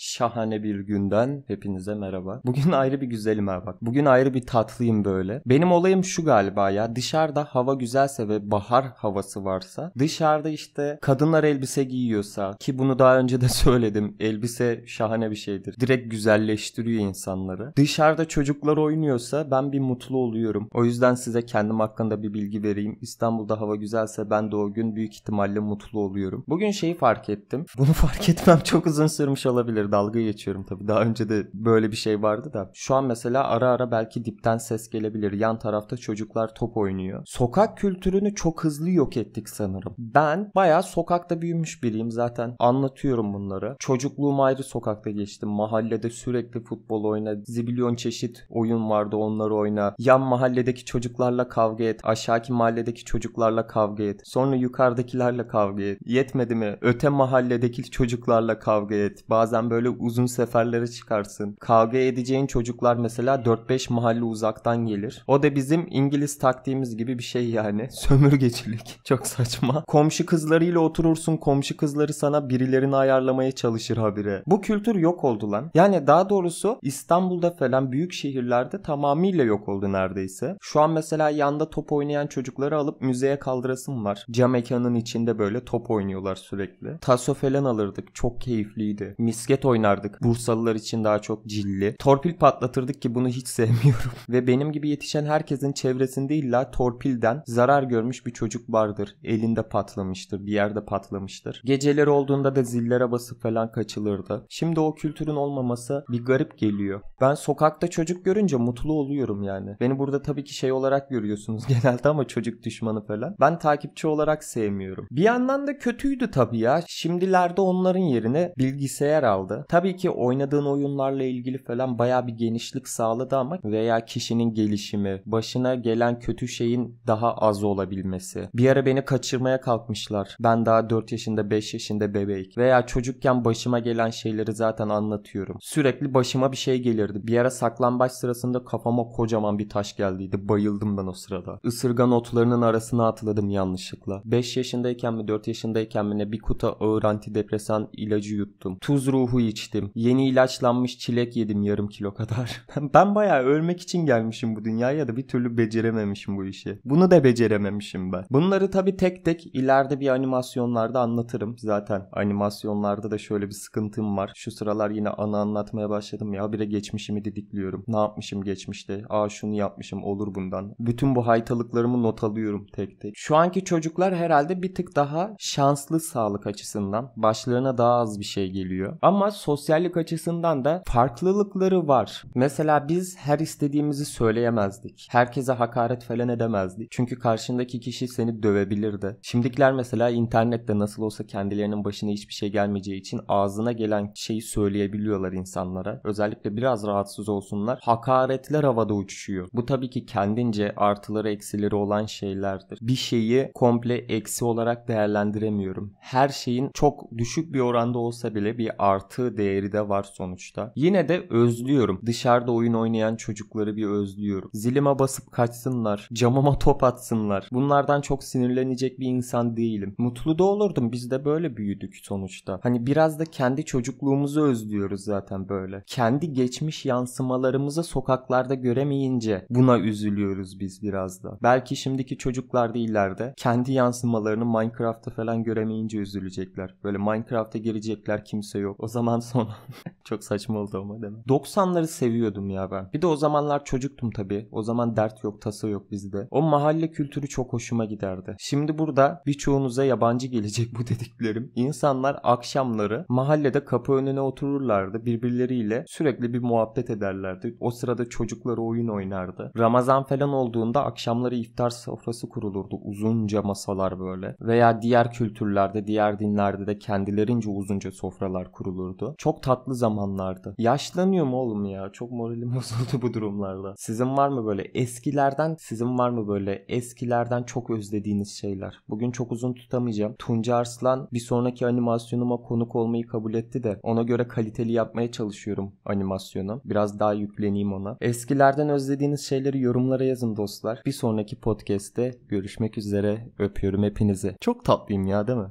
şahane bir günden hepinize merhaba. Bugün ayrı bir güzelim ha bak. Bugün ayrı bir tatlıyım böyle. Benim olayım şu galiba ya. Dışarıda hava güzelse ve bahar havası varsa dışarıda işte kadınlar elbise giyiyorsa ki bunu daha önce de söyledim. Elbise şahane bir şeydir. Direkt güzelleştiriyor insanları. Dışarıda çocuklar oynuyorsa ben bir mutlu oluyorum. O yüzden size kendim hakkında bir bilgi vereyim. İstanbul'da hava güzelse ben de o gün büyük ihtimalle mutlu oluyorum. Bugün şeyi fark ettim. Bunu fark etmem çok uzun sürmüş olabilir böyle dalga geçiyorum tabi Daha önce de böyle bir şey vardı da. Şu an mesela ara ara belki dipten ses gelebilir. Yan tarafta çocuklar top oynuyor. Sokak kültürünü çok hızlı yok ettik sanırım. Ben bayağı sokakta büyümüş biriyim zaten. Anlatıyorum bunları. Çocukluğum ayrı sokakta geçti. Mahallede sürekli futbol oyna. Zibilyon çeşit oyun vardı onları oyna. Yan mahalledeki çocuklarla kavga et. Aşağıki mahalledeki çocuklarla kavga et. Sonra yukarıdakilerle kavga et. Yetmedi mi? Öte mahalledeki çocuklarla kavga et. Bazen böyle böyle uzun seferlere çıkarsın. Kavga edeceğin çocuklar mesela 4-5 mahalle uzaktan gelir. O da bizim İngiliz taktiğimiz gibi bir şey yani. Sömürgecilik. Çok saçma. Komşu kızlarıyla oturursun. Komşu kızları sana birilerini ayarlamaya çalışır habire. Bu kültür yok oldu lan. Yani daha doğrusu İstanbul'da falan büyük şehirlerde tamamıyla yok oldu neredeyse. Şu an mesela yanda top oynayan çocukları alıp müzeye kaldırasım var. Cam mekanın içinde böyle top oynuyorlar sürekli. Taso falan alırdık. Çok keyifliydi. Misket oynardık. Bursalılar için daha çok cilli. Torpil patlatırdık ki bunu hiç sevmiyorum. Ve benim gibi yetişen herkesin çevresinde illa torpilden zarar görmüş bir çocuk vardır. Elinde patlamıştır, bir yerde patlamıştır. Geceleri olduğunda da zillere basıp falan kaçılırdı. Şimdi o kültürün olmaması bir garip geliyor. Ben sokakta çocuk görünce mutlu oluyorum yani. Beni burada tabii ki şey olarak görüyorsunuz genelde ama çocuk düşmanı falan. Ben takipçi olarak sevmiyorum. Bir yandan da kötüydü tabii ya. Şimdilerde onların yerine bilgisayar aldı. Tabii ki oynadığın oyunlarla ilgili falan baya bir genişlik sağladı ama veya kişinin gelişimi, başına gelen kötü şeyin daha az olabilmesi. Bir ara beni kaçırmaya kalkmışlar. Ben daha 4 yaşında 5 yaşında bebek. Veya çocukken başıma gelen şeyleri zaten anlatıyorum. Sürekli başıma bir şey gelirdi. Bir ara saklambaç sırasında kafama kocaman bir taş geldiydi. Bayıldım ben o sırada. Isırgan otlarının arasına atladım yanlışlıkla. 5 yaşındayken mi 4 yaşındayken mi ne bir kuta ağır antidepresan ilacı yuttum. Tuz ruhu içtim. Yeni ilaçlanmış çilek yedim yarım kilo kadar. ben bayağı ölmek için gelmişim bu dünyaya da bir türlü becerememişim bu işi. Bunu da becerememişim ben. Bunları tabi tek tek ileride bir animasyonlarda anlatırım. Zaten animasyonlarda da şöyle bir sıkıntım var. Şu sıralar yine ana anlatmaya başladım ya. Bire geçmişimi didikliyorum. Ne yapmışım geçmişte? Aa şunu yapmışım olur bundan. Bütün bu haytalıklarımı not alıyorum tek tek. Şu anki çocuklar herhalde bir tık daha şanslı sağlık açısından. Başlarına daha az bir şey geliyor. Ama sosyallik açısından da farklılıkları var. Mesela biz her istediğimizi söyleyemezdik. Herkese hakaret falan edemezdik. Çünkü karşındaki kişi seni dövebilirdi. Şimdikiler mesela internette nasıl olsa kendilerinin başına hiçbir şey gelmeyeceği için ağzına gelen şeyi söyleyebiliyorlar insanlara. Özellikle biraz rahatsız olsunlar. Hakaretler havada uçuşuyor. Bu tabii ki kendince artıları eksileri olan şeylerdir. Bir şeyi komple eksi olarak değerlendiremiyorum. Her şeyin çok düşük bir oranda olsa bile bir artı kattığı değeri de var sonuçta. Yine de özlüyorum. Dışarıda oyun oynayan çocukları bir özlüyorum. Zilime basıp kaçsınlar. Camıma top atsınlar. Bunlardan çok sinirlenecek bir insan değilim. Mutlu da olurdum. Biz de böyle büyüdük sonuçta. Hani biraz da kendi çocukluğumuzu özlüyoruz zaten böyle. Kendi geçmiş yansımalarımızı sokaklarda göremeyince buna üzülüyoruz biz biraz da. Belki şimdiki çocuklar da ileride kendi yansımalarını Minecraft'ta falan göremeyince üzülecekler. Böyle Minecraft'a girecekler kimse yok. O zaman zaman sonra. Çok saçma oldu ama değil mi? 90'ları seviyordum ya ben. Bir de o zamanlar çocuktum tabii. O zaman dert yok, tasa yok bizde. O mahalle kültürü çok hoşuma giderdi. Şimdi burada birçoğunuza yabancı gelecek bu dediklerim. İnsanlar akşamları mahallede kapı önüne otururlardı. Birbirleriyle sürekli bir muhabbet ederlerdi. O sırada çocukları oyun oynardı. Ramazan falan olduğunda akşamları iftar sofrası kurulurdu. Uzunca masalar böyle. Veya diğer kültürlerde, diğer dinlerde de kendilerince uzunca sofralar kurulurdu olurdu. Çok tatlı zamanlardı. Yaşlanıyor mu oğlum ya? Çok moralim bozuldu bu durumlarda. Sizin var mı böyle eskilerden, sizin var mı böyle eskilerden çok özlediğiniz şeyler? Bugün çok uzun tutamayacağım. Tunca Arslan bir sonraki animasyonuma konuk olmayı kabul etti de ona göre kaliteli yapmaya çalışıyorum animasyonu. Biraz daha yükleneyim ona. Eskilerden özlediğiniz şeyleri yorumlara yazın dostlar. Bir sonraki podcast'te görüşmek üzere. Öpüyorum hepinizi. Çok tatlıyım ya değil mi?